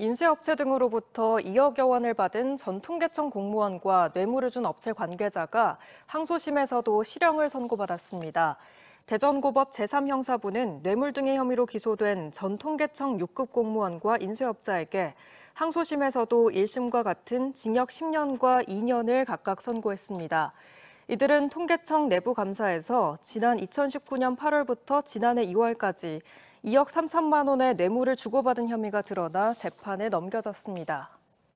인쇄업체 등으로부터 2억여 원을 받은 전 통계청 공무원과 뇌물을 준 업체 관계자가 항소심에서도 실형을 선고받았습니다. 대전고법 제3형사부는 뇌물 등의 혐의로 기소된 전 통계청 6급 공무원과 인쇄업자에게 항소심에서도 1심과 같은 징역 10년과 2년을 각각 선고했습니다. 이들은 통계청 내부 감사에서 지난 2019년 8월부터 지난해 2월까지 2억 3천만 원의 뇌물을 주고받은 혐의가 드러나 재판에 넘겨졌습니다.